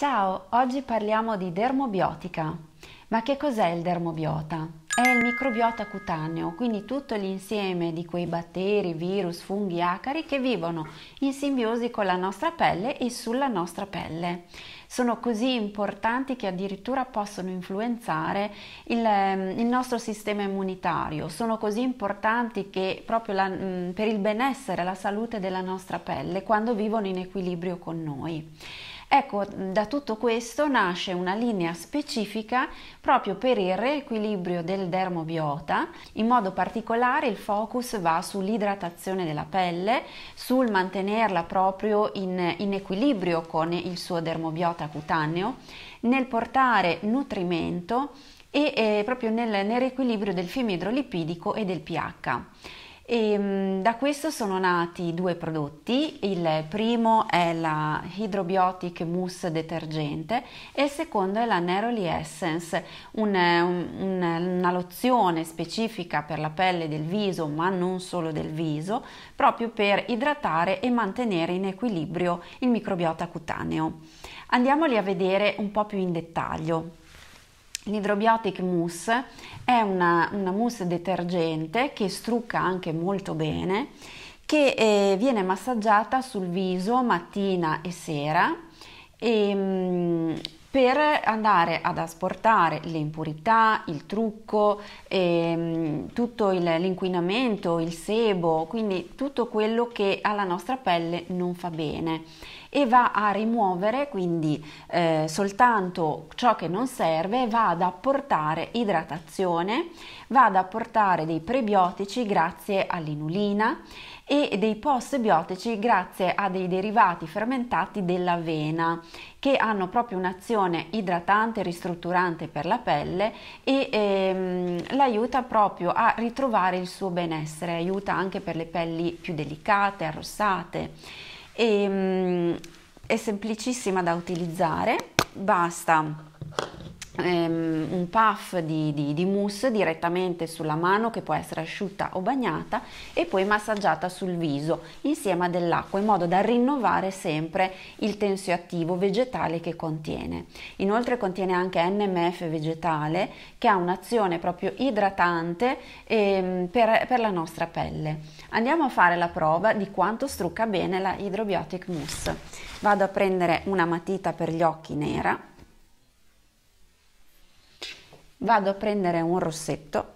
Ciao, oggi parliamo di dermobiotica. Ma che cos'è il dermobiota? È il microbiota cutaneo, quindi tutto l'insieme di quei batteri, virus, funghi, acari che vivono in simbiosi con la nostra pelle e sulla nostra pelle. Sono così importanti che addirittura possono influenzare il, ehm, il nostro sistema immunitario, sono così importanti che proprio la, mm, per il benessere, e la salute della nostra pelle, quando vivono in equilibrio con noi. Ecco, da tutto questo nasce una linea specifica proprio per il riequilibrio del dermobiota, in modo particolare il focus va sull'idratazione della pelle, sul mantenerla proprio in, in equilibrio con il suo dermobiota cutaneo, nel portare nutrimento e eh, proprio nel, nel riequilibrio del fiume idrolipidico e del pH. E, ehm, da questo sono nati due prodotti, il primo è la Hydrobiotic Mousse Detergente e il secondo è la Neroli Essence, un, un, una lozione specifica per la pelle del viso, ma non solo del viso, proprio per idratare e mantenere in equilibrio il microbiota cutaneo. Andiamoli a vedere un po' più in dettaglio. L'Hydrobiotic Mousse è una, una mousse detergente che strucca anche molto bene, che eh, viene massaggiata sul viso mattina e sera e, ehm, mh, per andare ad asportare le impurità, il trucco, eh, tutto il, l'inquinamento, il sebo, quindi tutto quello che alla nostra pelle non fa bene e va a rimuovere quindi eh, soltanto ciò che non serve, va ad apportare idratazione, va ad apportare dei prebiotici grazie all'inulina e dei postbiotici grazie a dei derivati fermentati dell'avena che hanno proprio un'azione idratante, ristrutturante per la pelle e ehm, l'aiuta proprio a ritrovare il suo benessere, aiuta anche per le pelli più delicate, arrossate e, ehm, è semplicissima da utilizzare, basta Ehm, un puff di, di, di, mousse direttamente sulla mano che può essere asciutta o bagnata e poi massaggiata sul viso insieme a dell'acqua in modo da rinnovare sempre il tensioattivo vegetale che contiene. Inoltre contiene anche NMF vegetale che ha un'azione proprio idratante ehm, per, per, la nostra pelle. Andiamo a fare la prova di quanto strucca bene la Hydrobiotic Mousse. Vado a prendere una matita per gli occhi nera vado a prendere un rossetto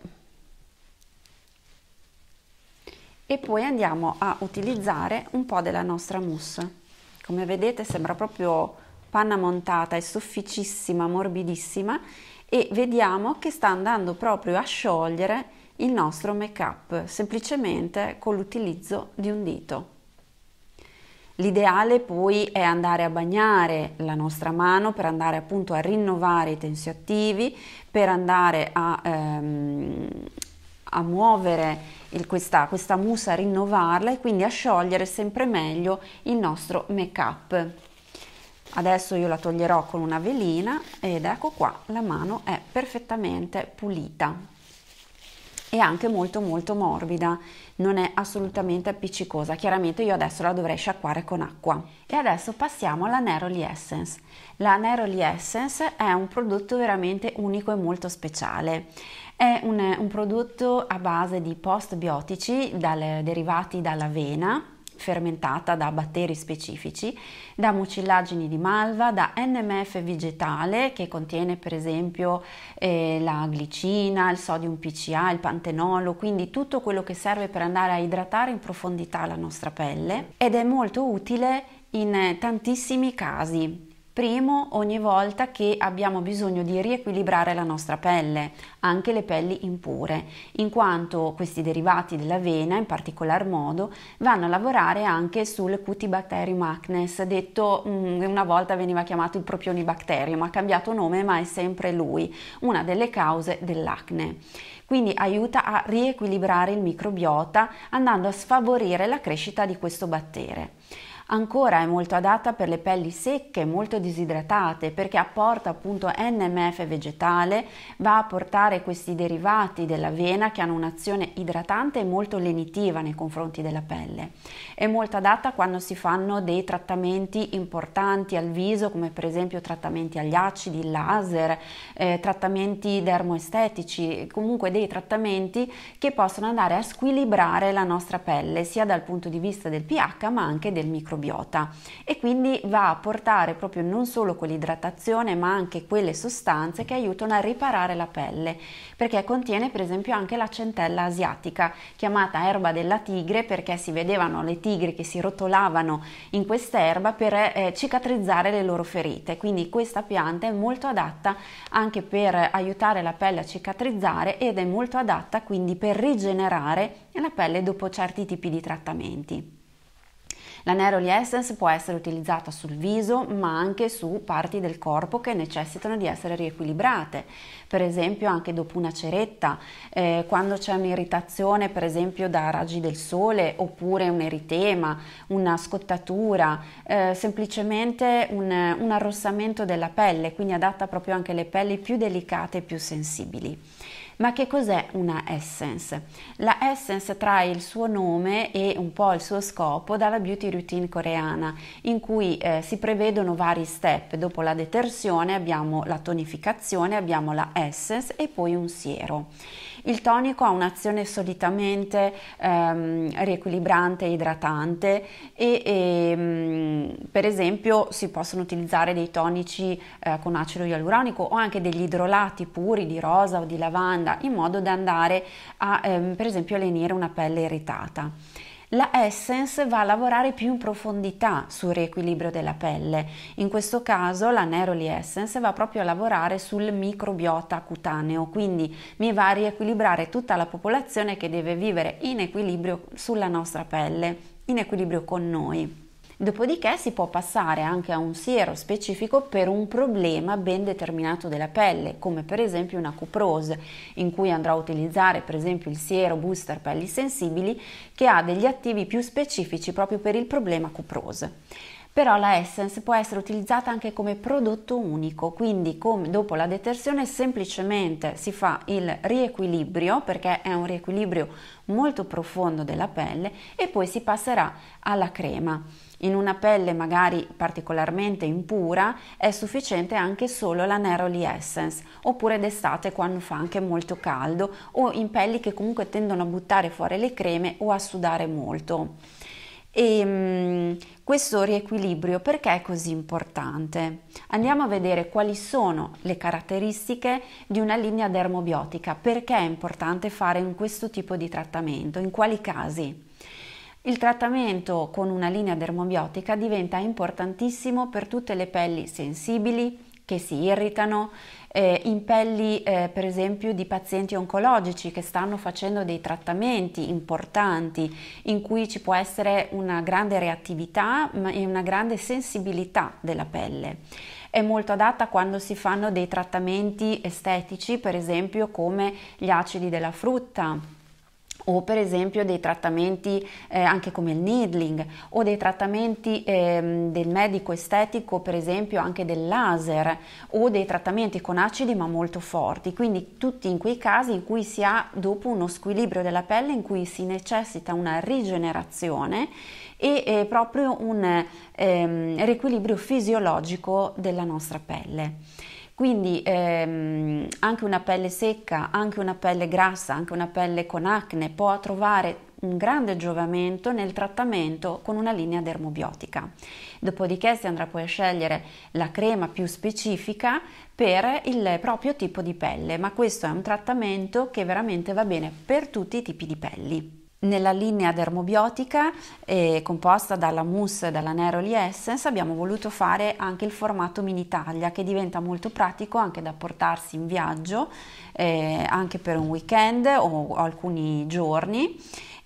e poi andiamo a utilizzare un po' della nostra mousse. Come vedete sembra proprio panna montata, è sofficissima, morbidissima e vediamo che sta andando proprio a sciogliere il nostro make up semplicemente con l'utilizzo di un dito. L'ideale poi è andare a bagnare la nostra mano per andare appunto a rinnovare i tensioattivi, per andare a, ehm, a muovere il, questa, questa musa, rinnovarla e quindi a sciogliere sempre meglio il nostro make up. Adesso io la toglierò con una velina ed ecco qua la mano è perfettamente pulita è anche molto molto morbida, non è assolutamente appiccicosa. Chiaramente io adesso la dovrei sciacquare con acqua. E adesso passiamo alla Neroli Essence. La Neroli Essence è un prodotto veramente unico e molto speciale. È un, un prodotto a base di postbiotici dal, derivati dall'avena fermentata da batteri specifici, da mucillagini di malva, da NMF vegetale che contiene per esempio eh, la glicina, il sodium PCA, il pantenolo, quindi tutto quello che serve per andare a idratare in profondità la nostra pelle ed è molto utile in tantissimi casi Primo, ogni volta che abbiamo bisogno di riequilibrare la nostra pelle, anche le pelli impure, in quanto questi derivati dell'avena, in particolar modo, vanno a lavorare anche sul Cutibacterium acnes, detto mm, una volta veniva chiamato il propionibacterium, ha cambiato nome ma è sempre lui, una delle cause dell'acne. Quindi aiuta a riequilibrare il microbiota andando a sfavorire la crescita di questo batterio. Ancora è molto adatta per le pelli secche, molto disidratate, perché apporta appunto NMF vegetale, va a portare questi derivati dell'avena che hanno un'azione idratante e molto lenitiva nei confronti della pelle. È molto adatta quando si fanno dei trattamenti importanti al viso, come per esempio trattamenti agli acidi, laser, eh, trattamenti dermoestetici, comunque dei trattamenti che possono andare a squilibrare la nostra pelle, sia dal punto di vista del pH ma anche del microbiota microbiota e quindi va a portare proprio non solo quell'idratazione ma anche quelle sostanze che aiutano a riparare la pelle perché contiene per esempio anche la centella asiatica chiamata erba della tigre perché si vedevano le tigri che si rotolavano in questa erba per eh, cicatrizzare le loro ferite quindi questa pianta è molto adatta anche per aiutare la pelle a cicatrizzare ed è molto adatta quindi per rigenerare la pelle dopo certi tipi di trattamenti. La Neroli Essence può essere utilizzata sul viso ma anche su parti del corpo che necessitano di essere riequilibrate, per esempio anche dopo una ceretta, eh, quando c'è un'irritazione per esempio da raggi del sole oppure un eritema, una scottatura, eh, semplicemente un, un arrossamento della pelle, quindi adatta proprio anche alle pelli più delicate e più sensibili. Ma che cos'è una essence? La essence trae il suo nome e un po' il suo scopo dalla beauty routine coreana, in cui eh, si prevedono vari step. Dopo la detersione abbiamo la tonificazione, abbiamo la essence e poi un siero. Il tonico ha un'azione solitamente ehm, riequilibrante, idratante e, e ehm, per esempio si possono utilizzare dei tonici eh, con acido ialuronico o anche degli idrolati puri di rosa o di lavanda blanda in modo da andare a ehm, per esempio lenire una pelle irritata. La Essence va a lavorare più in profondità sul riequilibrio della pelle. In questo caso la Neroli Essence va proprio a lavorare sul microbiota cutaneo, quindi mi va a riequilibrare tutta la popolazione che deve vivere in equilibrio sulla nostra pelle, in equilibrio con noi. Dopodiché si può passare anche a un siero specifico per un problema ben determinato della pelle, come per esempio una cuprose, in cui andrà a utilizzare per esempio il siero booster pelli sensibili che ha degli attivi più specifici proprio per il problema cuprose però la Essence può essere utilizzata anche come prodotto unico, quindi come, dopo la detersione semplicemente si fa il riequilibrio, perché è un riequilibrio molto profondo della pelle, e poi si passerà alla crema. In una pelle magari particolarmente impura è sufficiente anche solo la Neroli Essence, oppure d'estate quando fa anche molto caldo, o in pelli che comunque tendono a buttare fuori le creme o a sudare molto. E ehm, mh, questo riequilibrio perché è così importante? Andiamo a vedere quali sono le caratteristiche di una linea dermobiotica, perché è importante fare in questo tipo di trattamento, in quali casi? Il trattamento con una linea dermobiotica diventa importantissimo per tutte le pelli sensibili, che si irritano, eh, in pelli eh, per esempio di pazienti oncologici che stanno facendo dei trattamenti importanti in cui ci può essere una grande reattività e una grande sensibilità della pelle è molto adatta quando si fanno dei trattamenti estetici, per esempio come gli acidi della frutta, o per esempio dei trattamenti eh, anche come il needling o dei trattamenti eh, del medico estetico per esempio anche del laser o dei trattamenti con acidi ma molto forti quindi tutti in quei casi in cui si ha dopo uno squilibrio della pelle in cui si necessita una rigenerazione e eh, proprio un ehm, riequilibrio fisiologico della nostra pelle. Quindi ehm, anche una pelle secca, anche una pelle grassa, anche una pelle con acne può trovare un grande giovamento nel trattamento con una linea dermobiotica. Dopodiché si andrà poi a scegliere la crema più specifica per il proprio tipo di pelle, ma questo è un trattamento che veramente va bene per tutti i tipi di pelli. Nella linea dermobiotica eh, composta dalla mousse e dalla Neroli Essence abbiamo voluto fare anche il formato mini taglia che diventa molto pratico anche da portarsi in viaggio eh, anche per un weekend o, o alcuni giorni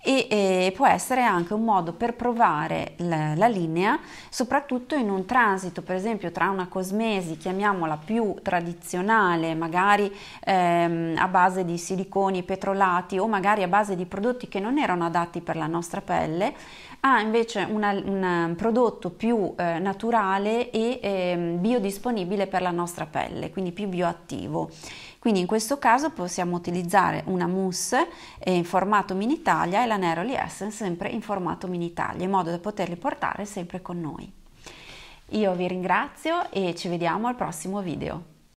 e, e può essere anche un modo per provare la, la, linea, soprattutto in un transito, per esempio tra una cosmesi, chiamiamola più tradizionale, magari ehm, a base di siliconi petrolati o magari a base di prodotti che non erano adatti per la nostra pelle, ha invece una, un um, prodotto più eh, naturale e eh, biodisponibile per la nostra pelle, quindi più bioattivo. Quindi in questo caso possiamo utilizzare una mousse eh, in formato mini Italia e la Neroli Essence sempre in formato mini Italia, in modo da poterli portare sempre con noi. Io vi ringrazio e ci vediamo al prossimo video.